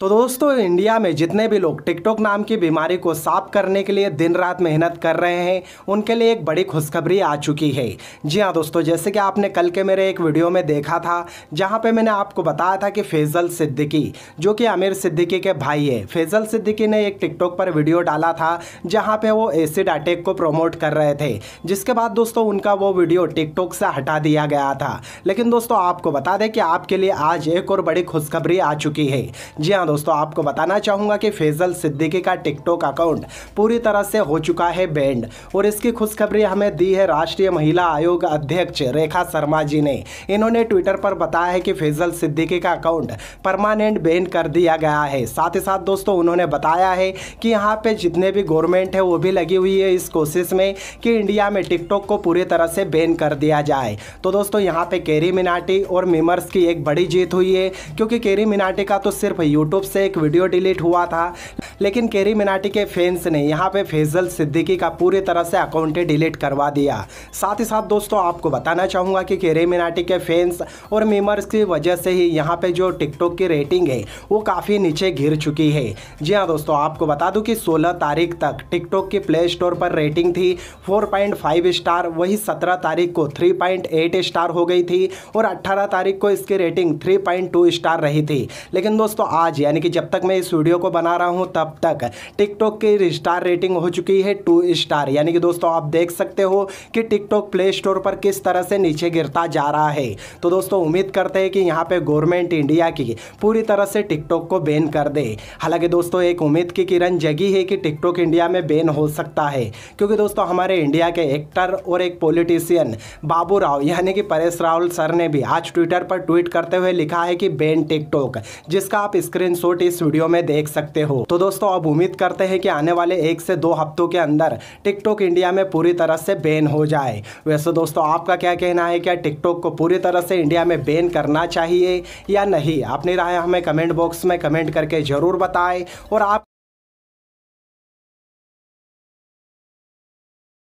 तो दोस्तों इंडिया में जितने भी लोग टिकटॉक नाम की बीमारी को साफ करने के लिए दिन रात मेहनत कर रहे हैं उनके लिए एक बड़ी खुशखबरी आ चुकी है जी हाँ दोस्तों जैसे कि आपने कल के मेरे एक वीडियो में देखा था जहाँ पे मैंने आपको बताया था कि फैजल सिद्दीकी जो कि आमिर सिद्दीकी के भाई है फैजल सिद्दीकी ने एक टिकटॉक पर वीडियो डाला था जहाँ पर वो एसिड अटैक को प्रोमोट कर रहे थे जिसके बाद दोस्तों उनका वो वीडियो टिकटॉक से हटा दिया गया था लेकिन दोस्तों आपको बता दें कि आपके लिए आज एक और बड़ी खुशखबरी आ चुकी है जी हाँ दोस्तों आपको बताना चाहूँगा कि फैजल सिद्दीकी का टिकटॉक अकाउंट पूरी तरह से हो चुका है बैंड और इसकी खुशखबरी हमें दी है राष्ट्रीय महिला आयोग अध्यक्ष रेखा शर्मा जी ने इन्होंने ट्विटर पर बताया है कि फैजल सिद्दीकी का अकाउंट परमानेंट बैन कर दिया गया है साथ ही साथ दोस्तों उन्होंने बताया है कि यहाँ पे जितने भी गवर्नमेंट है वो भी लगी हुई है इस कोशिश में कि इंडिया में टिकटॉक को पूरी तरह से बैन कर दिया जाए तो दोस्तों यहाँ पे केरी मिनाटी और मिमर्स की एक बड़ी जीत हुई है क्योंकि केरी मिनाटी का तो सिर्फ यूट्यूब यूट्यूब से एक वीडियो डिलीट हुआ था लेकिन केरी मिनाटी के फैंस ने यहाँ पे फैजल सिद्दीकी का पूरी तरह से अकाउंट डिलीट करवा दिया साथ ही साथ दोस्तों आपको बताना चाहूँगा कि केरी मिनाटी के फैंस और मीमर्स की वजह से ही यहाँ पे जो टिकटॉक की रेटिंग है वो काफ़ी नीचे घिर चुकी है जी हाँ दोस्तों आपको बता दूँ कि सोलह तारीख तक टिकटॉक की प्ले स्टोर पर रेटिंग थी फोर स्टार वही सत्रह तारीख को थ्री स्टार हो गई थी और अट्ठारह तारीख को इसकी रेटिंग थ्री स्टार रही थी लेकिन दोस्तों आज यानी कि जब तक मैं इस वीडियो को बना रहा हूँ तब तक टिकटॉक की स्टार रेटिंग हो चुकी है टू स्टार यानी कि दोस्तों आप देख सकते हो कि टिकटॉक प्ले स्टोर पर किस तरह से नीचे गिरता जा रहा है तो दोस्तों उम्मीद करते हैं कि यहाँ पर गवर्नमेंट इंडिया की पूरी तरह से टिकटॉक को बैन कर दे हालांकि दोस्तों एक उम्मीद की किरण जगी है कि टिकटॉक इंडिया में बैन हो सकता है क्योंकि दोस्तों हमारे इंडिया के एक्टर और एक पॉलिटिशियन बाबू राव यानी कि परेश रावल सर ने भी आज ट्विटर पर ट्वीट करते हुए लिखा है कि बैन टिकटॉक जिसका आप स्क्रीन स्क्रीनशॉट इस वीडियो में देख सकते हो तो दोस्तों अब उम्मीद करते हैं कि आने वाले एक से दो हफ्तों के अंदर टिकटॉक इंडिया में पूरी तरह से बैन हो जाए वैसे दोस्तों आपका क्या कहना है क्या टिकटॉक को पूरी तरह से इंडिया में बैन करना चाहिए या नहीं अपनी राय हमें कमेंट बॉक्स में कमेंट करके जरूर बताएं और आप